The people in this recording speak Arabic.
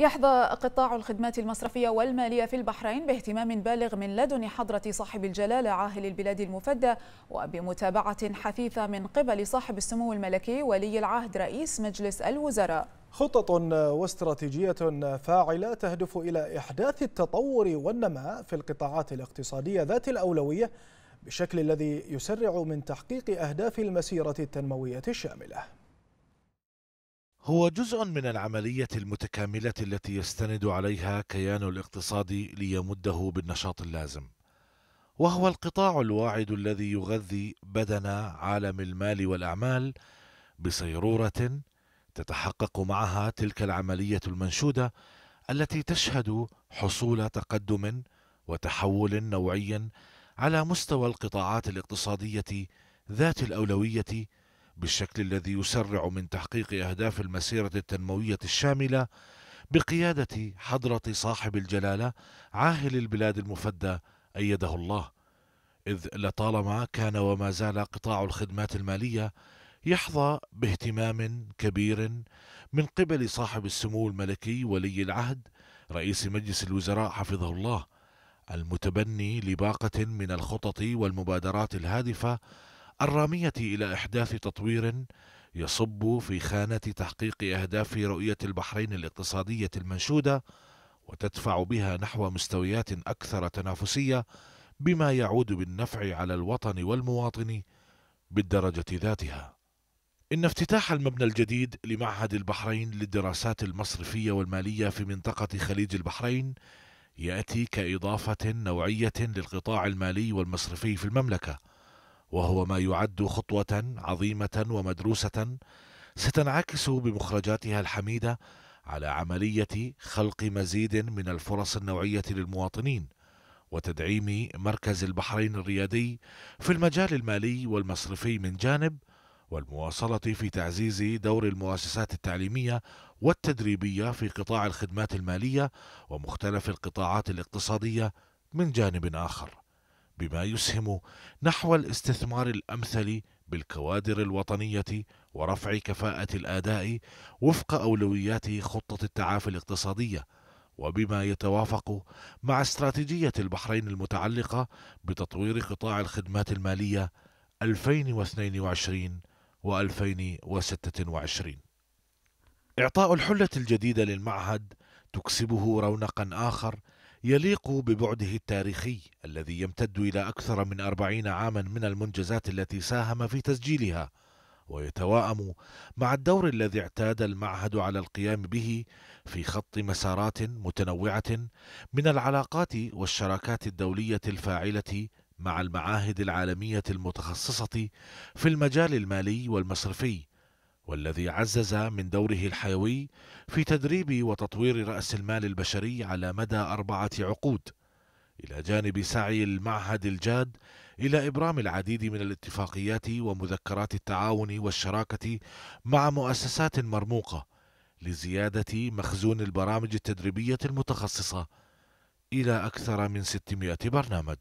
يحظى قطاع الخدمات المصرفية والمالية في البحرين باهتمام بالغ من لدن حضرة صاحب الجلالة عاهل البلاد المفدى وبمتابعة حثيثة من قبل صاحب السمو الملكي ولي العهد رئيس مجلس الوزراء خطط واستراتيجية فاعلة تهدف إلى إحداث التطور والنماء في القطاعات الاقتصادية ذات الأولوية بشكل الذي يسرع من تحقيق أهداف المسيرة التنموية الشاملة هو جزء من العملية المتكاملة التي يستند عليها كيان الاقتصاد ليمده بالنشاط اللازم وهو القطاع الواعد الذي يغذي بدن عالم المال والأعمال بصيرورة تتحقق معها تلك العملية المنشودة التي تشهد حصول تقدم وتحول نوعي على مستوى القطاعات الاقتصادية ذات الأولوية بالشكل الذي يسرع من تحقيق أهداف المسيرة التنموية الشاملة بقيادة حضرة صاحب الجلالة عاهل البلاد المفدى أيده الله إذ لطالما كان وما زال قطاع الخدمات المالية يحظى باهتمام كبير من قبل صاحب السمو الملكي ولي العهد رئيس مجلس الوزراء حفظه الله المتبني لباقة من الخطط والمبادرات الهادفة الرامية إلى إحداث تطوير يصب في خانة تحقيق أهداف رؤية البحرين الاقتصادية المنشودة وتدفع بها نحو مستويات أكثر تنافسية بما يعود بالنفع على الوطن والمواطن بالدرجة ذاتها. إن افتتاح المبنى الجديد لمعهد البحرين للدراسات المصرفية والمالية في منطقة خليج البحرين يأتي كإضافة نوعية للقطاع المالي والمصرفي في المملكة، وهو ما يعد خطوة عظيمة ومدروسة ستنعكس بمخرجاتها الحميدة على عملية خلق مزيد من الفرص النوعية للمواطنين وتدعيم مركز البحرين الريادي في المجال المالي والمصرفي من جانب والمواصلة في تعزيز دور المؤسسات التعليمية والتدريبية في قطاع الخدمات المالية ومختلف القطاعات الاقتصادية من جانب آخر بما يسهم نحو الاستثمار الامثل بالكوادر الوطنيه ورفع كفاءه الاداء وفق اولويات خطه التعافي الاقتصاديه وبما يتوافق مع استراتيجيه البحرين المتعلقه بتطوير قطاع الخدمات الماليه 2022 و 2026 اعطاء الحله الجديده للمعهد تكسبه رونقا اخر يليق ببعده التاريخي الذي يمتد إلى أكثر من أربعين عاما من المنجزات التي ساهم في تسجيلها ويتواءم مع الدور الذي اعتاد المعهد على القيام به في خط مسارات متنوعة من العلاقات والشراكات الدولية الفاعلة مع المعاهد العالمية المتخصصة في المجال المالي والمصرفي والذي عزز من دوره الحيوي في تدريب وتطوير رأس المال البشري على مدى أربعة عقود إلى جانب سعي المعهد الجاد إلى إبرام العديد من الاتفاقيات ومذكرات التعاون والشراكة مع مؤسسات مرموقة لزيادة مخزون البرامج التدريبية المتخصصة إلى أكثر من 600 برنامج